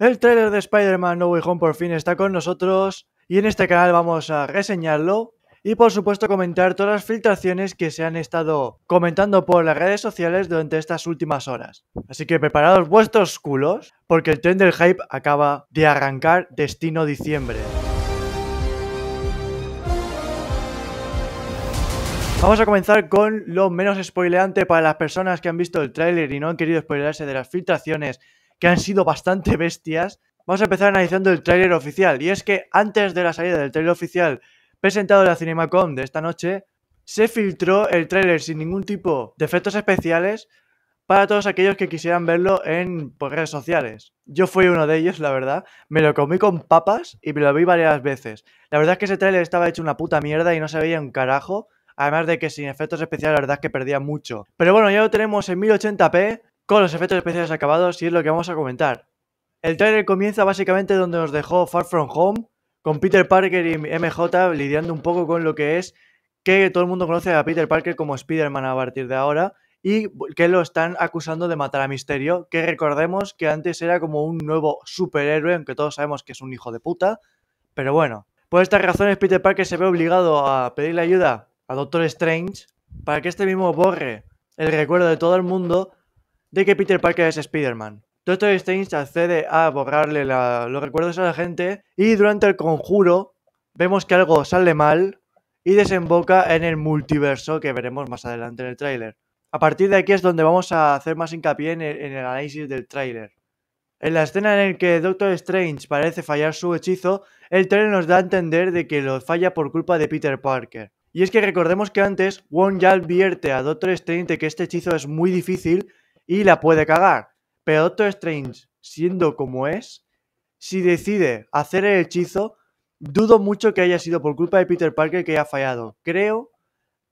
El trailer de Spider-Man No Way Home por fin está con nosotros y en este canal vamos a reseñarlo y por supuesto comentar todas las filtraciones que se han estado comentando por las redes sociales durante estas últimas horas. Así que preparados vuestros culos porque el tren del hype acaba de arrancar destino diciembre. Vamos a comenzar con lo menos spoileante para las personas que han visto el tráiler y no han querido spoilearse de las filtraciones que han sido bastante bestias. Vamos a empezar analizando el tráiler oficial. Y es que antes de la salida del tráiler oficial presentado en la CinemaCon de esta noche, se filtró el tráiler sin ningún tipo de efectos especiales para todos aquellos que quisieran verlo en pues, redes sociales. Yo fui uno de ellos, la verdad. Me lo comí con papas y me lo vi varias veces. La verdad es que ese tráiler estaba hecho una puta mierda y no se veía un carajo. Además de que sin efectos especiales la verdad es que perdía mucho. Pero bueno, ya lo tenemos en 1080p con los efectos especiales acabados y es lo que vamos a comentar. El trailer comienza básicamente donde nos dejó Far From Home, con Peter Parker y MJ lidiando un poco con lo que es que todo el mundo conoce a Peter Parker como Spider-Man a partir de ahora y que lo están acusando de matar a Misterio, que recordemos que antes era como un nuevo superhéroe, aunque todos sabemos que es un hijo de puta, pero bueno. Por estas razones Peter Parker se ve obligado a pedirle ayuda a Doctor Strange para que este mismo borre el recuerdo de todo el mundo de que Peter Parker es Spider-Man. Doctor Strange accede a borrarle los recuerdos a la gente y durante el conjuro vemos que algo sale mal y desemboca en el multiverso que veremos más adelante en el tráiler. A partir de aquí es donde vamos a hacer más hincapié en el, análisis del tráiler. En la escena en la que Doctor Strange parece fallar su hechizo, el trailer nos da a entender de que lo falla por culpa de Peter Parker. Y es que recordemos que antes, Wong ya advierte a Doctor Strange de que este hechizo es muy difícil y la puede cagar. Pero Doctor Strange, siendo como es, si decide hacer el hechizo, dudo mucho que haya sido por culpa de Peter Parker que haya fallado. Creo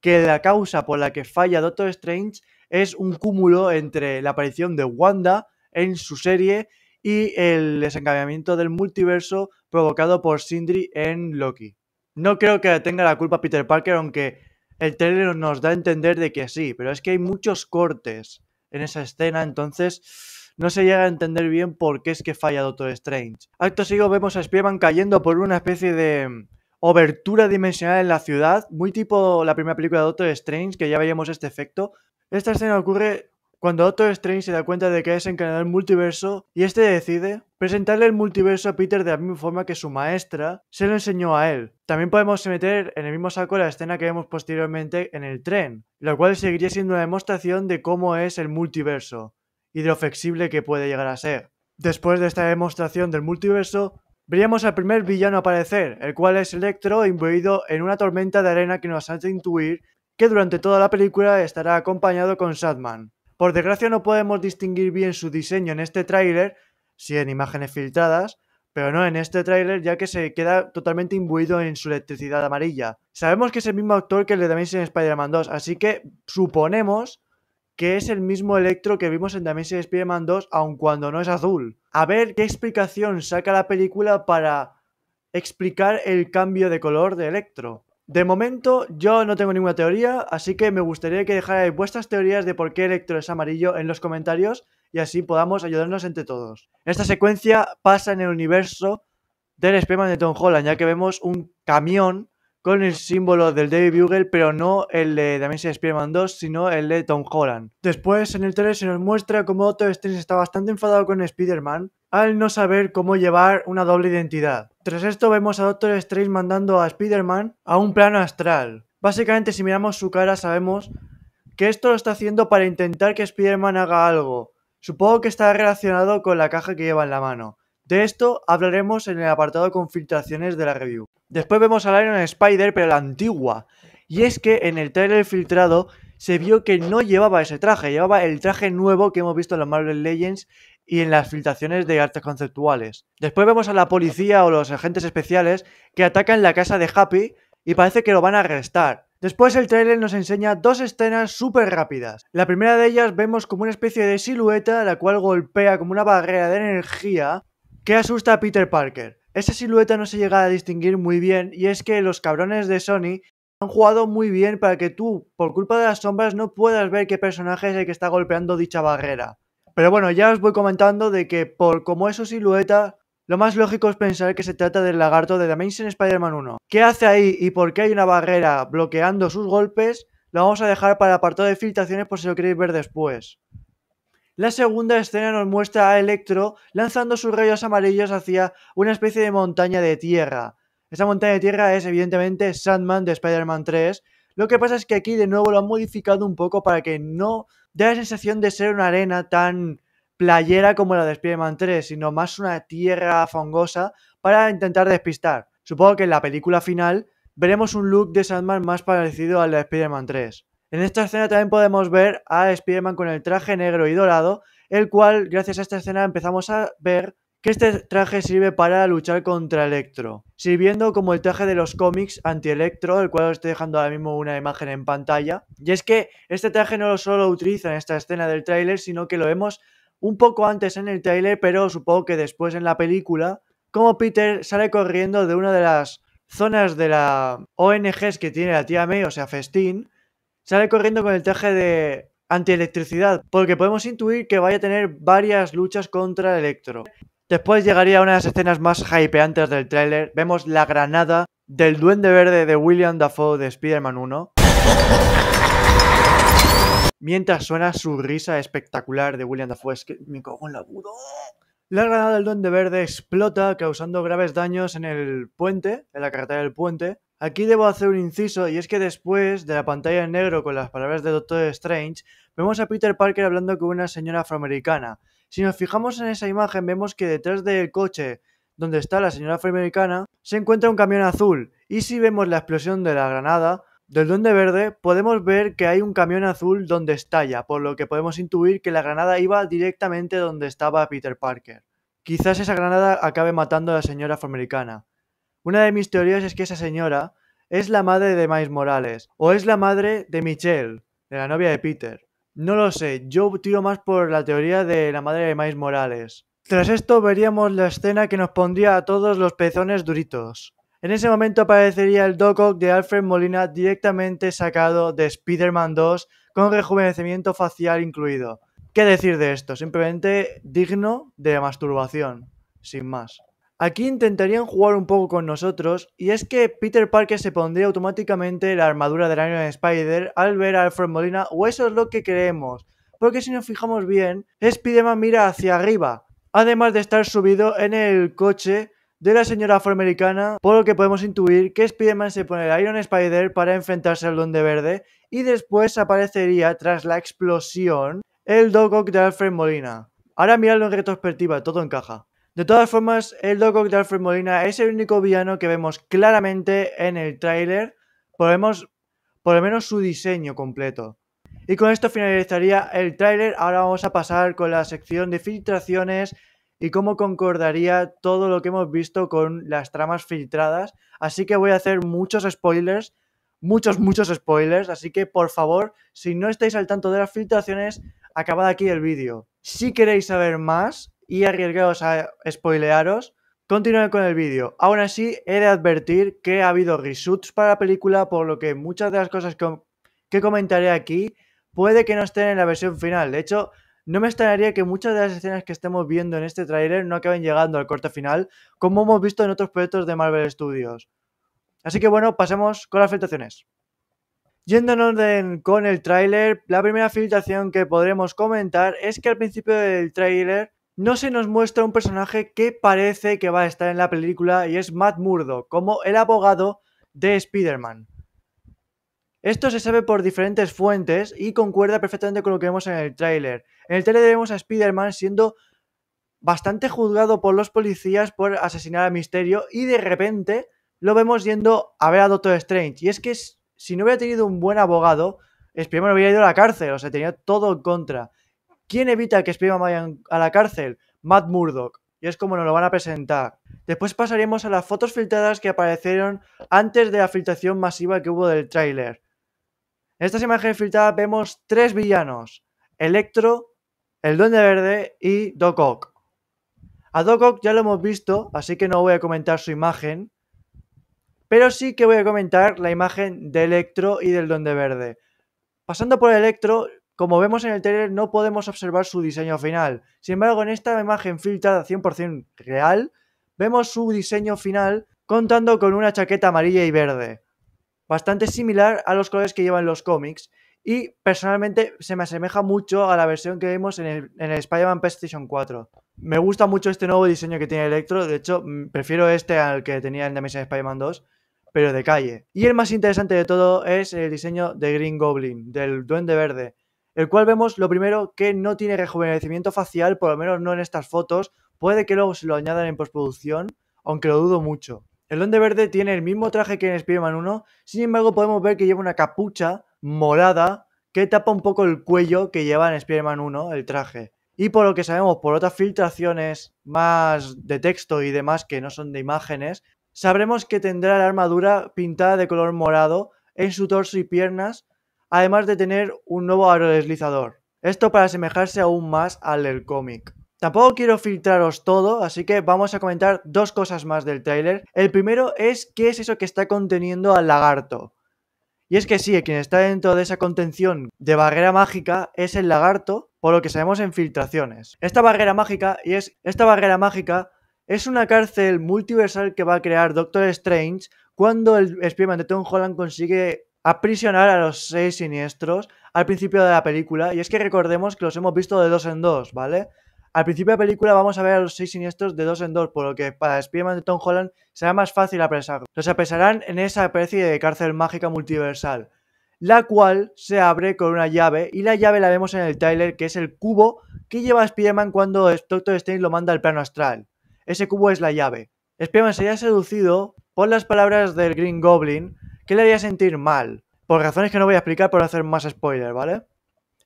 que la causa por la que falla Doctor Strange es un cúmulo entre la aparición de Wanda en su serie y el desencadenamiento del multiverso provocado por Sindri en Loki. No creo que tenga la culpa Peter Parker, aunque el trailer nos da a entender de que sí, pero es que hay muchos cortes en esa escena, entonces no se llega a entender bien por qué es que falla Doctor Strange. Acto sigo, vemos a Spiderman cayendo por una especie de mm, obertura dimensional en la ciudad, muy tipo la primera película de Doctor Strange, que ya veíamos este efecto. Esta escena ocurre cuando Otto Strange se da cuenta de que es en del multiverso y este decide presentarle el multiverso a Peter de la misma forma que su maestra se lo enseñó a él. También podemos meter en el mismo saco la escena que vemos posteriormente en el tren, lo cual seguiría siendo una demostración de cómo es el multiverso y de lo flexible que puede llegar a ser. Después de esta demostración del multiverso, veríamos al primer villano aparecer, el cual es Electro imbuido en una tormenta de arena que nos hace intuir que durante toda la película estará acompañado con Sadman. Por desgracia no podemos distinguir bien su diseño en este tráiler, si en imágenes filtradas, pero no en este tráiler ya que se queda totalmente imbuido en su electricidad amarilla. Sabemos que es el mismo actor que el de The Spider-Man 2, así que suponemos que es el mismo Electro que vimos en The Amazing Spider-Man 2, aun cuando no es azul. A ver qué explicación saca la película para explicar el cambio de color de Electro. De momento yo no tengo ninguna teoría, así que me gustaría que dejarais vuestras teorías de por qué Electro es amarillo en los comentarios y así podamos ayudarnos entre todos. Esta secuencia pasa en el universo del spider de Tom Holland, ya que vemos un camión con el símbolo del David Bugle, pero no el de también Spider-Man 2, sino el de Tom Holland. Después, en el 3 se nos muestra cómo Doctor Strange está bastante enfadado con Spider-Man al no saber cómo llevar una doble identidad. Tras esto vemos a Doctor Strange mandando a Spider-Man a un plano astral. Básicamente si miramos su cara sabemos que esto lo está haciendo para intentar que Spider-Man haga algo. Supongo que está relacionado con la caja que lleva en la mano. De esto hablaremos en el apartado con filtraciones de la review. Después vemos al Iron Spider, pero la antigua. Y es que en el trailer filtrado se vio que no llevaba ese traje, llevaba el traje nuevo que hemos visto en los Marvel Legends y en las filtraciones de artes conceptuales. Después vemos a la policía o los agentes especiales que atacan la casa de Happy y parece que lo van a arrestar. Después el trailer nos enseña dos escenas súper rápidas. La primera de ellas vemos como una especie de silueta la cual golpea como una barrera de energía ¿Qué asusta a Peter Parker? Esa silueta no se llega a distinguir muy bien y es que los cabrones de Sony han jugado muy bien para que tú, por culpa de las sombras, no puedas ver qué personaje es el que está golpeando dicha barrera. Pero bueno, ya os voy comentando de que por como es su silueta, lo más lógico es pensar que se trata del lagarto de The Amazing Spider-Man 1. ¿Qué hace ahí y por qué hay una barrera bloqueando sus golpes? Lo vamos a dejar para el apartado de filtraciones por si lo queréis ver después. La segunda escena nos muestra a Electro lanzando sus rayos amarillos hacia una especie de montaña de tierra. Esa montaña de tierra es evidentemente Sandman de Spider-Man 3. Lo que pasa es que aquí de nuevo lo han modificado un poco para que no dé la sensación de ser una arena tan playera como la de Spider-Man 3, sino más una tierra fangosa para intentar despistar. Supongo que en la película final veremos un look de Sandman más parecido al de Spider-Man 3. En esta escena también podemos ver a Spider-Man con el traje negro y dorado, el cual, gracias a esta escena, empezamos a ver que este traje sirve para luchar contra Electro, sirviendo como el traje de los cómics anti-Electro, el cual os estoy dejando ahora mismo una imagen en pantalla. Y es que este traje no solo lo utiliza en esta escena del tráiler, sino que lo vemos un poco antes en el tráiler, pero supongo que después en la película, como Peter sale corriendo de una de las zonas de la ONGs que tiene la tía May, o sea, Festín, Sale corriendo con el traje de antielectricidad, porque podemos intuir que vaya a tener varias luchas contra Electro. Después llegaría una de las escenas más hypeantes del tráiler. Vemos la granada del duende verde de William Dafoe de Spider-Man 1. Mientras suena su risa espectacular de William Dafoe, es que me cago en la puta. La granada del duende verde explota causando graves daños en el puente, en la carretera del puente, Aquí debo hacer un inciso y es que después de la pantalla en negro con las palabras de Doctor Strange, vemos a Peter Parker hablando con una señora afroamericana. Si nos fijamos en esa imagen vemos que detrás del coche donde está la señora afroamericana se encuentra un camión azul y si vemos la explosión de la granada del duende verde podemos ver que hay un camión azul donde estalla, por lo que podemos intuir que la granada iba directamente donde estaba Peter Parker. Quizás esa granada acabe matando a la señora afroamericana. Una de mis teorías es que esa señora es la madre de Miles Morales o es la madre de Michelle, de la novia de Peter. No lo sé, yo tiro más por la teoría de la madre de Miles Morales. Tras esto veríamos la escena que nos pondría a todos los pezones duritos. En ese momento aparecería el Doc Ock de Alfred Molina directamente sacado de Spider-Man 2 con rejuvenecimiento facial incluido. ¿Qué decir de esto? Simplemente digno de masturbación, sin más. Aquí intentarían jugar un poco con nosotros, y es que Peter Parker se pondría automáticamente la armadura del Iron Spider al ver a Alfred Molina, o eso es lo que creemos, porque si nos fijamos bien, Spiderman mira hacia arriba, además de estar subido en el coche de la señora afroamericana, por lo que podemos intuir que Spiderman se pone el Iron Spider para enfrentarse al donde Verde, y después aparecería, tras la explosión, el Dog de Alfred Molina. Ahora miradlo en retrospectiva, todo encaja. De todas formas, el Doc de Alfred Molina es el único villano que vemos claramente en el tráiler, por, por lo menos su diseño completo. Y con esto finalizaría el tráiler, ahora vamos a pasar con la sección de filtraciones y cómo concordaría todo lo que hemos visto con las tramas filtradas. Así que voy a hacer muchos spoilers, muchos, muchos spoilers. Así que por favor, si no estáis al tanto de las filtraciones, acabad aquí el vídeo. Si queréis saber más, y arriesgaros a spoilearos, Continúen con el vídeo. Aún así, he de advertir que ha habido reshoots para la película, por lo que muchas de las cosas que, que, comentaré aquí puede que no estén en la versión final. De hecho, no me extrañaría que muchas de las escenas que estemos viendo en este tráiler no acaben llegando al corte final, como hemos visto en otros proyectos de Marvel Studios. Así que bueno, pasemos con las filtraciones. Yendo en orden con el tráiler, la primera filtración que podremos comentar es que al principio del tráiler no se nos muestra un personaje que parece que va a estar en la película y es Matt Murdo, como el abogado de Spider-Man. Esto se sabe por diferentes fuentes y concuerda perfectamente con lo que vemos en el tráiler. En el tráiler vemos a Spider-Man siendo bastante juzgado por los policías por asesinar a Misterio y de repente lo vemos yendo a ver a Doctor Strange. Y es que si no hubiera tenido un buen abogado, Spider-Man hubiera ido a la cárcel, o sea, tenía todo en contra. ¿Quién evita que Spiderman vaya a la cárcel? Matt Murdock. Y es como nos lo van a presentar. Después pasaremos a las fotos filtradas que aparecieron antes de la filtración masiva que hubo del tráiler. En estas imágenes filtradas vemos tres villanos. Electro, el Duende Verde y Doc Ock. A Doc Ock ya lo hemos visto, así que no voy a comentar su imagen. Pero sí que voy a comentar la imagen de Electro y del Duende Verde. Pasando por Electro, como vemos en el trailer, no podemos observar su diseño final. Sin embargo, en esta imagen filtrada 100% real, vemos su diseño final contando con una chaqueta amarilla y verde, bastante similar a los colores que llevan los cómics. Y personalmente se me asemeja mucho a la versión que vemos en el, Spider-Man PlayStation 4. Me gusta mucho este nuevo diseño que tiene Electro, de hecho mm, prefiero este al que tenía en The Amazing Spider-Man 2, pero de calle. Y el más interesante de todo es el diseño de Green Goblin, del Duende Verde, el cual vemos lo primero que no tiene rejuvenecimiento facial, por lo menos no en estas fotos, puede que luego se lo añadan en postproducción, aunque lo dudo mucho. El hombre Verde tiene el mismo traje que en Spider-Man 1, sin embargo podemos ver que lleva una capucha morada que tapa un poco el cuello que lleva en Spider-Man 1 el traje. Y por lo que sabemos, por otras filtraciones más de texto y demás que no son de imágenes, sabremos que tendrá la armadura pintada de color morado en su torso y piernas además de tener un nuevo aerodeslizador. Esto para asemejarse aún más al del cómic. Tampoco quiero filtraros todo, así que vamos a comentar dos cosas más del tráiler. El primero es qué es eso que está conteniendo al lagarto. Y es que sí, quien está dentro de esa contención de barrera mágica es el lagarto, por lo que sabemos en filtraciones. Esta barrera mágica y es esta barrera mágica es una cárcel multiversal que va a crear Doctor Strange cuando el spider de Tom Holland consigue prisionar a los seis siniestros al principio de la película. Y es que recordemos que los hemos visto de dos en dos, ¿vale? Al principio de la película vamos a ver a los seis siniestros de dos en dos, por lo que para spider de Tom Holland será más fácil apresarlos. Los apresarán en esa especie de cárcel mágica multiversal, la cual se abre con una llave, y la llave la vemos en el tráiler, que es el cubo que lleva Spider-Man cuando Doctor Strange lo manda al plano astral. Ese cubo es la llave. spider se sería seducido por las palabras del Green Goblin, le haría sentir mal, por razones que no voy a explicar por hacer más spoilers, ¿vale?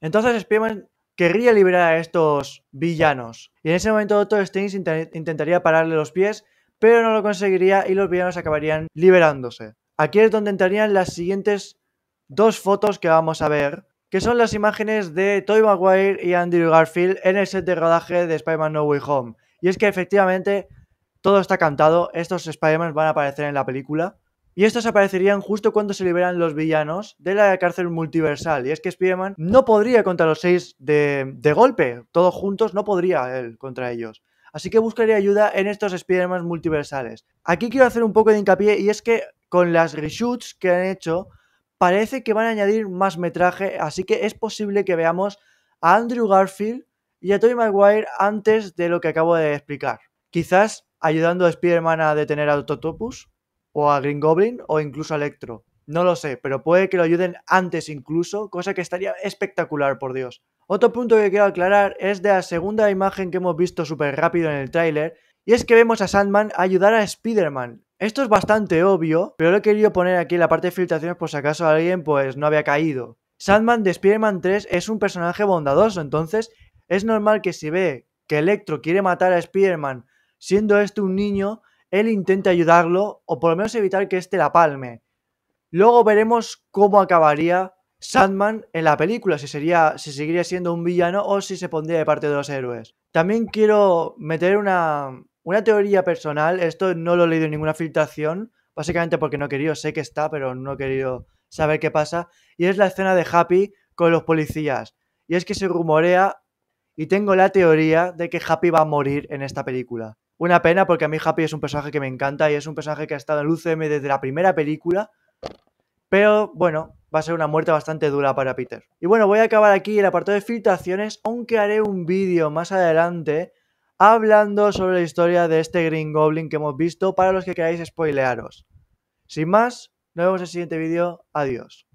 Entonces Spider-Man querría liberar a estos villanos, y en ese momento Doctor Strange intentaría pararle los pies, pero no lo conseguiría y los villanos acabarían liberándose. Aquí es donde entrarían las siguientes dos fotos que vamos a ver, que son las imágenes de Tobey Maguire y Andrew Garfield en el set de rodaje de Spider-Man No Way Home. Y es que efectivamente todo está cantado, estos Spider-Man van a aparecer en la película. Y estos aparecerían justo cuando se liberan los villanos de la cárcel multiversal. Y es que Spider-Man no podría contra los seis de, de, golpe. Todos juntos no podría él contra ellos. Así que buscaría ayuda en estos Spider-Man multiversales. Aquí quiero hacer un poco de hincapié y es que con las reshoots que han hecho, parece que van a añadir más metraje. Así que es posible que veamos a Andrew Garfield y a Tobey Maguire antes de lo que acabo de explicar. Quizás ayudando a Spider-Man a detener a Autotopus o a Green Goblin o incluso a Electro. No lo sé, pero puede que lo ayuden antes incluso, cosa que estaría espectacular, por Dios. Otro punto que quiero aclarar es de la segunda imagen que hemos visto súper rápido en el tráiler, y es que vemos a Sandman ayudar a Spider-Man. Esto es bastante obvio, pero lo he querido poner aquí en la parte de filtraciones por si acaso alguien pues no había caído. Sandman de Spider-Man 3 es un personaje bondadoso, entonces es normal que si ve que Electro quiere matar a Spider-Man siendo este un niño, él intenta ayudarlo o por lo menos evitar que éste la palme. Luego veremos cómo acabaría Sandman en la película, si, sería, si seguiría siendo un villano o si se pondría de parte de los héroes. También quiero meter una, una teoría personal, esto no lo he leído en ninguna filtración, básicamente porque no he querido, sé que está, pero no he querido saber qué pasa, y es la escena de Happy con los policías. Y es que se rumorea, y tengo la teoría de que Happy va a morir en esta película. Una pena porque a mí Happy es un personaje que me encanta y es un personaje que ha estado en el UCM desde la primera película. Pero bueno, va a ser una muerte bastante dura para Peter. Y bueno, voy a acabar aquí el apartado de filtraciones, aunque haré un vídeo más adelante hablando sobre la historia de este Green Goblin que hemos visto para los que queráis spoilearos. Sin más, nos vemos en el siguiente vídeo. Adiós.